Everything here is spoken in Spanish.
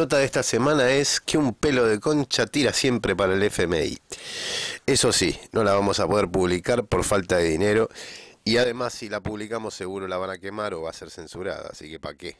Nota de esta semana es que un pelo de concha tira siempre para el FMI. Eso sí, no la vamos a poder publicar por falta de dinero y además si la publicamos seguro la van a quemar o va a ser censurada, así que ¿para qué?